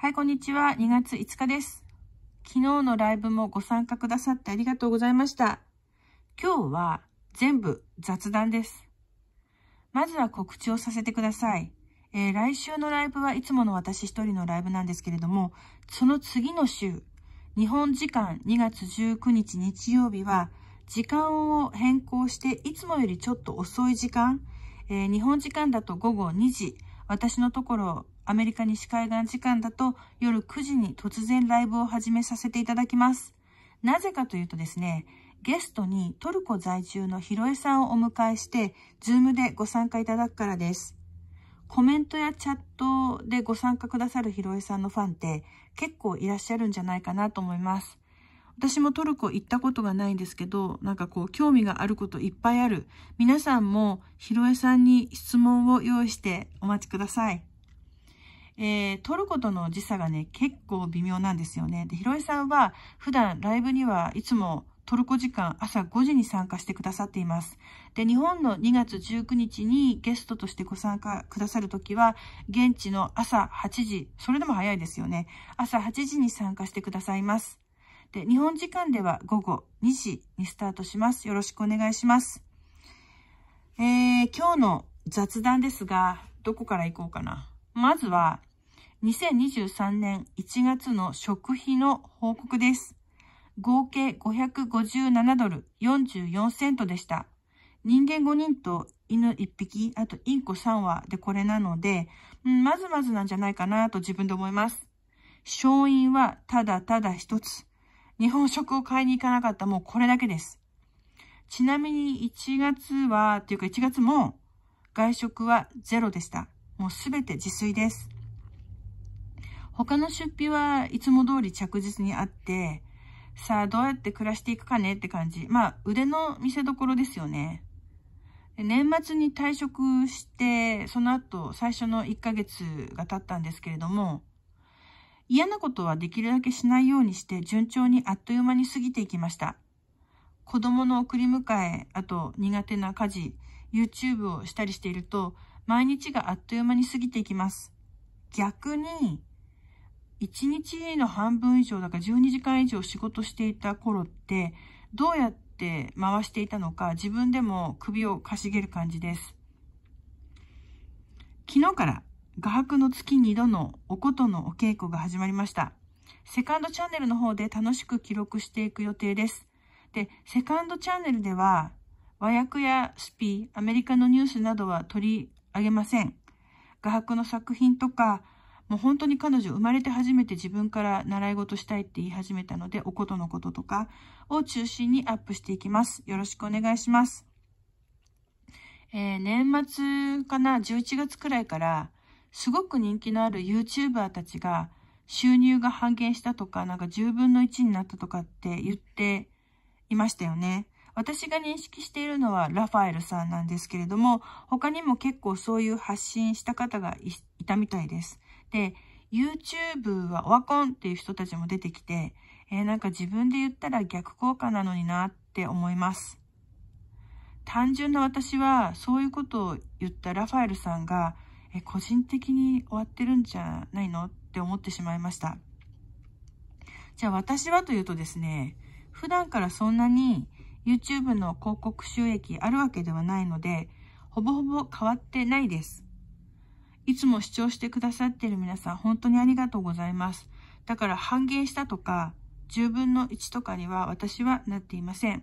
はい、こんにちは。2月5日です。昨日のライブもご参加くださってありがとうございました。今日は全部雑談です。まずは告知をさせてください。えー、来週のライブはいつもの私一人のライブなんですけれども、その次の週、日本時間2月19日日曜日は、時間を変更して、いつもよりちょっと遅い時間、えー、日本時間だと午後2時、私のところアメリカ西海岸時間だと夜9時に突然ライブを始めさせていただきます。なぜかというとですね、ゲストにトルコ在住のヒロエさんをお迎えして、ズームでご参加いただくからです。コメントやチャットでご参加くださるヒロエさんのファンって結構いらっしゃるんじゃないかなと思います。私もトルコ行ったことがないんですけど、なんかこう興味があることいっぱいある。皆さんもヒロエさんに質問を用意してお待ちください。えー、撮ることの時差がね、結構微妙なんですよね。で、ひろえさんは普段ライブにはいつもトルコ時間朝5時に参加してくださっています。で、日本の2月19日にゲストとしてご参加くださるときは、現地の朝8時、それでも早いですよね。朝8時に参加してくださいます。で、日本時間では午後2時にスタートします。よろしくお願いします。えー、今日の雑談ですが、どこから行こうかな。まずは、2023年1月の食費の報告です。合計557ドル44セントでした。人間5人と犬1匹、あとインコ3羽でこれなので、うん、まずまずなんじゃないかなと自分で思います。勝因はただただ一つ。日本食を買いに行かなかったもうこれだけです。ちなみに1月は、というか1月も外食はゼロでした。もうすべて自炊です。他の出費はいつも通り着実にあって、さあどうやって暮らしていくかねって感じ。まあ腕の見せ所ですよね。年末に退職して、その後最初の1ヶ月が経ったんですけれども、嫌なことはできるだけしないようにして順調にあっという間に過ぎていきました。子供の送り迎え、あと苦手な家事、YouTube をしたりしていると、毎日があっという間に過ぎていきます。逆に、1日の半分以上、だから12時間以上仕事していた頃って、どうやって回していたのか、自分でも首をかしげる感じです。昨日から画伯の月2度のおことのお稽古が始まりました。セカンドチャンネルの方で楽しく記録していく予定です。で、セカンドチャンネルでは、和訳やスピー、アメリカのニュースなどは取り上げません。画伯の作品とか、もう本当に彼女生まれて初めて自分から習い事したいって言い始めたので、おことのこととかを中心にアップしていきます。よろしくお願いします。えー、年末かな、11月くらいから、すごく人気のある YouTuber たちが、収入が半減したとか、なんか10分の1になったとかって言っていましたよね。私が認識しているのはラファエルさんなんですけれども、他にも結構そういう発信した方がいたみたいです。で、YouTube はオワコンっていう人たちも出てきて、えー、なんか自分で言ったら逆効果なのになって思います。単純な私はそういうことを言ったラファエルさんが、え個人的に終わってるんじゃないのって思ってしまいました。じゃあ私はというとですね、普段からそんなに YouTube の広告収益あるわけではないので、ほぼほぼ変わってないです。いつも視聴してくださっている皆さん、本当にありがとうございます。だから半減したとか、10分の1とかには私はなっていません。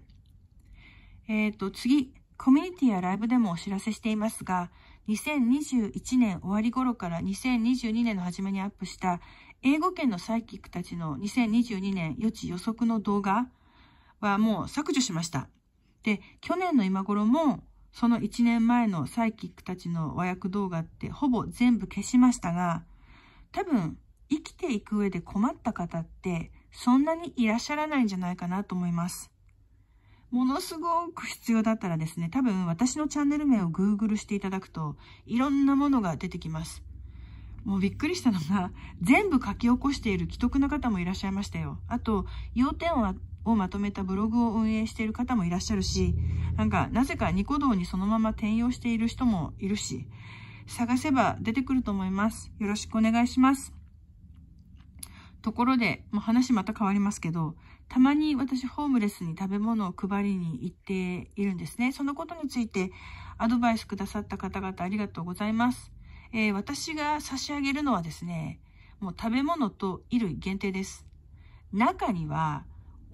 えっ、ー、と、次、コミュニティやライブでもお知らせしていますが、2021年終わり頃から2022年の初めにアップした英語圏のサイキックたちの2022年予知予測の動画はもう削除しました。で、去年の今頃もその1年前のサイキックたちの和訳動画ってほぼ全部消しましたが、多分生きていく上で困った方ってそんなにいらっしゃらないんじゃないかなと思います。ものすごく必要だったらですね、多分私のチャンネル名を Google していただくといろんなものが出てきます。もうびっくりしたのが、全部書き起こしている既得な方もいらっしゃいましたよ。あと、要点はをまとめたブログを運営している方もいらっしゃるし、なんか、なぜかニコ動にそのまま転用している人もいるし、探せば出てくると思います。よろしくお願いします。ところで、もう話また変わりますけど、たまに私ホームレスに食べ物を配りに行っているんですね。そのことについてアドバイスくださった方々ありがとうございます。えー、私が差し上げるのはですね、もう食べ物と衣類限定です。中には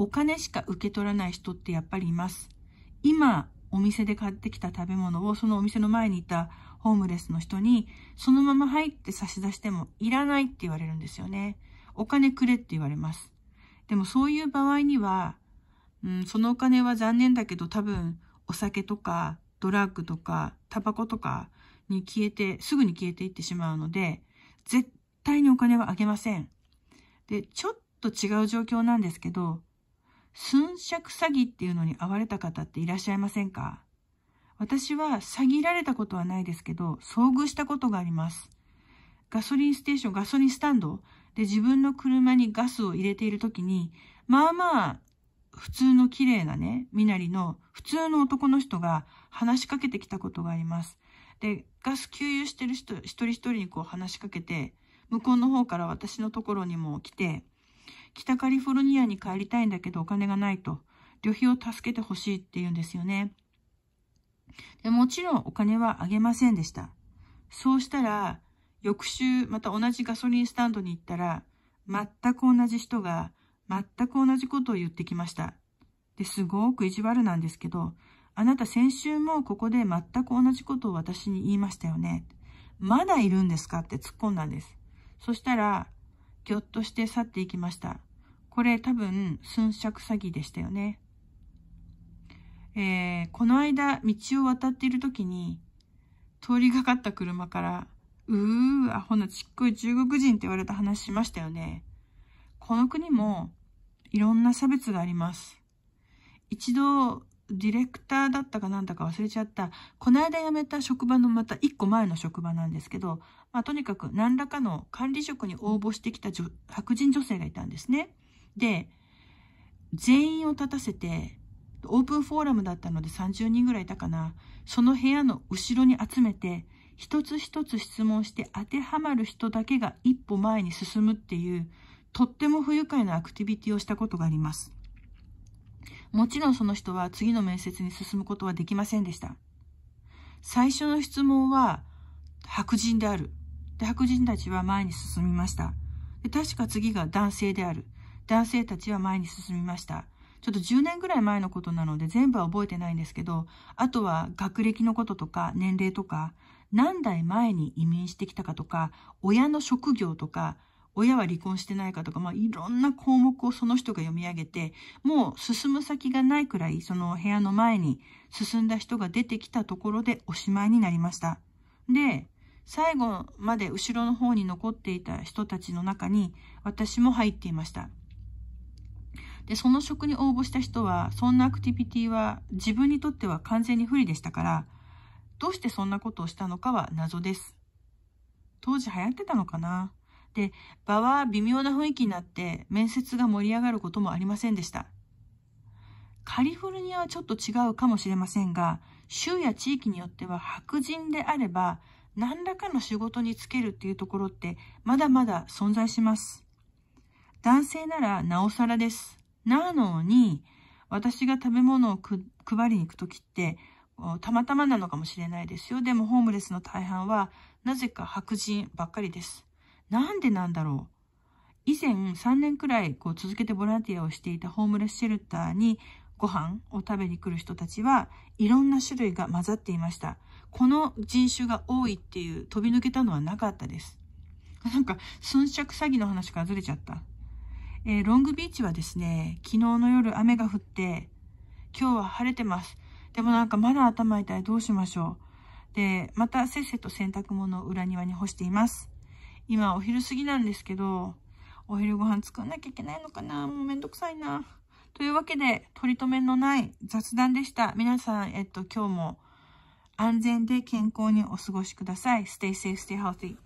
お金しか受け取らない人ってやっぱりいます。今、お店で買ってきた食べ物をそのお店の前にいたホームレスの人にそのまま入って差し出してもいらないって言われるんですよね。お金くれって言われます。でもそういう場合には、うん、そのお金は残念だけど多分お酒とかドラッグとかタバコとかに消えて、すぐに消えていってしまうので、絶対にお金はあげません。で、ちょっと違う状況なんですけど、寸借詐欺っていうのに遭われた方っていらっしゃいませんか私は詐欺られたことはないですけど、遭遇したことがあります。ガソリンステーション、ガソリンスタンドで自分の車にガスを入れている時に、まあまあ、普通の綺麗なね、身なりの普通の男の人が話しかけてきたことがあります。で、ガス給油してる人、一人一人にこう話しかけて、向こうの方から私のところにも来て、北カリフォルニアに帰りたいんだけどお金がないと、旅費を助けてほしいって言うんですよね。でもちろんお金はあげませんでした。そうしたら、翌週また同じガソリンスタンドに行ったら、全く同じ人が全く同じことを言ってきました。ですごく意地悪なんですけど、あなた先週もここで全く同じことを私に言いましたよね。まだいるんですかって突っ込んだんです。そしたら、ぎょっとして去っていきました。これ多分、寸尺詐欺でしたよね。えー、この間、道を渡っている時に、通りがかった車から、うー、アホのちっこい中国人って言われた話しましたよね。この国も、いろんな差別があります。一度、ディレクターだったかなんだか忘れちゃった、この間辞めた職場のまた一個前の職場なんですけど、まあ、とにかく何らかの管理職に応募してきた白人女性がいたんですね。で、全員を立たせて、オープンフォーラムだったので30人ぐらいいたかな。その部屋の後ろに集めて、一つ一つ質問して当てはまる人だけが一歩前に進むっていう、とっても不愉快なアクティビティをしたことがあります。もちろんその人は次の面接に進むことはできませんでした。最初の質問は、白人である。で白人たちは前に進みましたで確か次が男性である男性たちは前に進みましたちょっと10年ぐらい前のことなので全部は覚えてないんですけどあとは学歴のこととか年齢とか何代前に移民してきたかとか親の職業とか親は離婚してないかとか、まあ、いろんな項目をその人が読み上げてもう進む先がないくらいその部屋の前に進んだ人が出てきたところでおしまいになりました。で最後まで後ろの方に残っていた人たちの中に私も入っていました。で、その職に応募した人は、そんなアクティビティは自分にとっては完全に不利でしたから、どうしてそんなことをしたのかは謎です。当時流行ってたのかなで、場は微妙な雰囲気になって面接が盛り上がることもありませんでした。カリフォルニアはちょっと違うかもしれませんが、州や地域によっては白人であれば何らかの仕事に就けるっていうところってまだまだ存在します。男性ならなおさらです。なのに、私が食べ物を配りに行く時って、たまたまなのかもしれないですよ。でもホームレスの大半は、なぜか白人ばっかりです。なんでなんだろう。以前3年くらいこう続けてボランティアをしていたホームレスシェルターにご飯を食べに来る人たちはいろんな種類が混ざっていました。この人種が多いっていう飛び抜けたのはなかったです。なんか、寸尺詐欺の話からずれちゃった。えー、ロングビーチはですね、昨日の夜雨が降って、今日は晴れてます。でもなんかまだ頭痛いどうしましょう。で、またせっせと洗濯物を裏庭に干しています。今お昼過ぎなんですけど、お昼ご飯作んなきゃいけないのかなもうめんどくさいな。というわけで、取り留めのない雑談でした。皆さん、えっと、今日も安全で健康にお過ごしください。Stay safe, stay healthy.